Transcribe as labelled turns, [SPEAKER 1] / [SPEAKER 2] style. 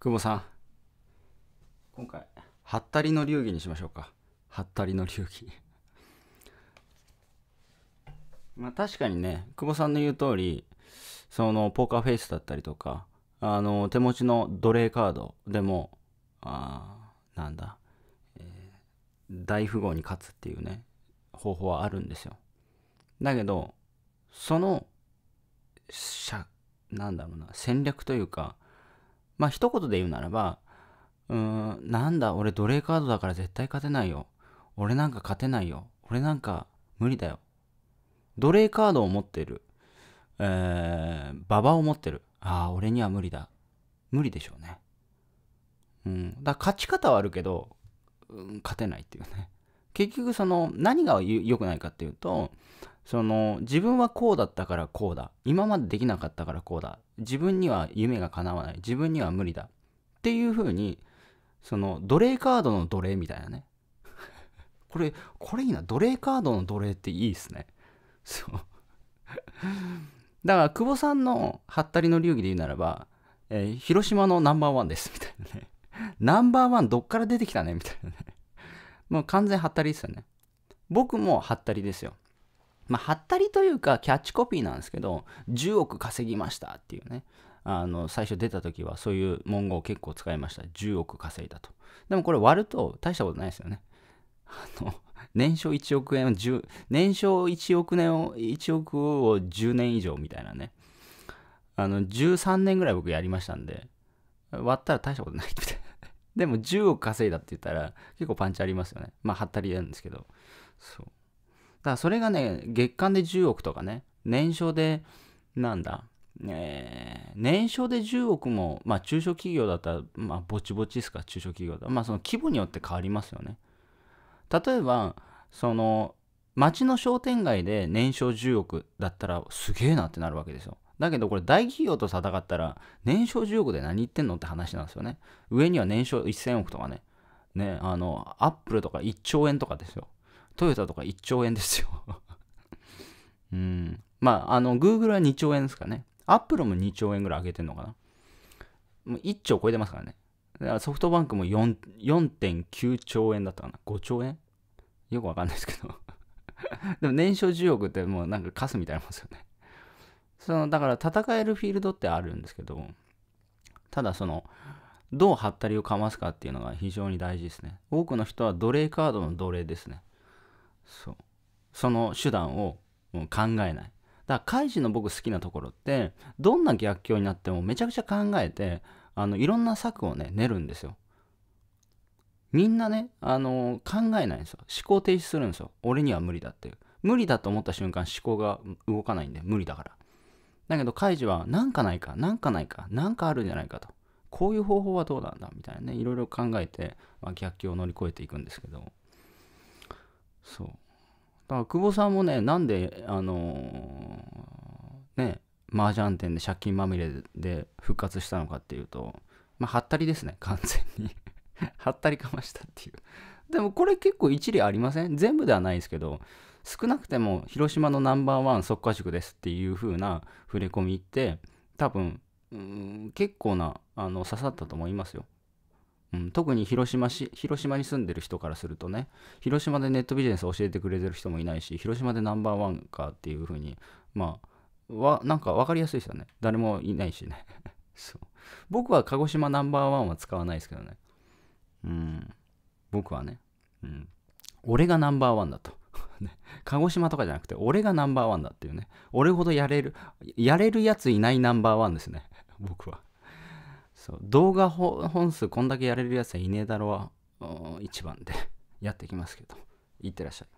[SPEAKER 1] 久保さん今回ハッタリの流儀にしましょうかハッタリの流儀 まあ確かにね久保さんの言う通りそのポーカーフェイスだったりとかあの手持ちの奴隷カードでもあなんだ、えー、大富豪に勝つっていうね方法はあるんですよだけどそのしゃなんだろうな戦略というかまあ一言で言うならば、うーん、なんだ、俺奴隷カードだから絶対勝てないよ。俺なんか勝てないよ。俺なんか無理だよ。奴隷カードを持ってる。えー、馬場を持ってる。ああ、俺には無理だ。無理でしょうね。うん。だ勝ち方はあるけど、うん、勝てないっていうね。結局その何が良くないかっていうと、その自分はこうだったからこうだ今までできなかったからこうだ自分には夢が叶わない自分には無理だっていうふうにその奴隷カードの奴隷みたいなね これこれいいな奴隷カードの奴隷っていいっすね そうだから久保さんのハッタリの流儀で言うならば、えー、広島のナンバーワンですみたいなね ナンバーワンどっから出てきたねみたいなねもう完全ハッタリですよね僕もハッタリですよまあ、はったりというかキャッチコピーなんですけど、10億稼ぎましたっていうね、あの、最初出た時はそういう文言を結構使いました。10億稼いだと。でもこれ割ると大したことないですよね。あの、年商1億円を10、年商1億年を、1億を10年以上みたいなね。あの、13年ぐらい僕やりましたんで、割ったら大したことないって。でも10億稼いだって言ったら結構パンチありますよね。まあ、はったりなんですけど。そう。だからそれがね、月間で10億とかね、年商で、なんだ、えー、年商で10億も、まあ中小企業だったら、まあぼちぼちですか、中小企業だ。まあその規模によって変わりますよね。例えば、その、町の商店街で年商10億だったらすげえなってなるわけですよ。だけどこれ大企業と戦ったら年商10億で何言ってんのって話なんですよね。上には年商1000億とかね。ね、あの、アップルとか1兆円とかですよ。トヨタとか1兆円ですよ うん。まあ、あの、Google は2兆円ですかね。Apple も2兆円ぐらい上げてんのかな。もう1兆超えてますからね。だからソフトバンクも4.9兆円だったかな。5兆円よくわかんないですけど でも年商10億ってもうなんかカスみたいなもんですよね。その、だから戦えるフィールドってあるんですけど、ただその、どうハったりをかますかっていうのが非常に大事ですね。多くの人は奴隷カードの奴隷ですね。そうその手段をもう考えない。だからカイジの僕好きなところってどんな逆境になってもめちゃくちゃ考えてあのいろんな策をね練るんですよ。みんなね、あの考えないんですよ。思考停止するんですよ。俺には無理だっていう。無理だと思った瞬間思考が動かないんで無理だから。だけどカイジはなんかないか、なんかないか、なんかあるんじゃないかと。こういう方法はどうなんだみたいなね、いろいろ考えて、まあ、逆境を乗り越えていくんですけど。そうだから久保さんもねなんであのー、ね麻雀店で借金まみれで復活したのかっていうとまあはったりですね完全に はったりかましたっていうでもこれ結構一理ありません全部ではないですけど少なくても広島のナンバーワン速化塾ですっていう風な触れ込みって多分結構なあの刺さったと思いますようん、特に広島し広島に住んでる人からするとね広島でネットビジネスを教えてくれてる人もいないし広島でナンバーワンかっていう風にまあなんか分かりやすいですよね誰もいないしね そう僕は鹿児島ナンバーワンは使わないですけどねうん僕はね、うん、俺がナンバーワンだと 鹿児島とかじゃなくて俺がナンバーワンだっていうね俺ほどやれるやれるやついないナンバーワンですね僕はそう動画本数こんだけやれるやつはいねえだろは一番で やっていきますけどいってらっしゃい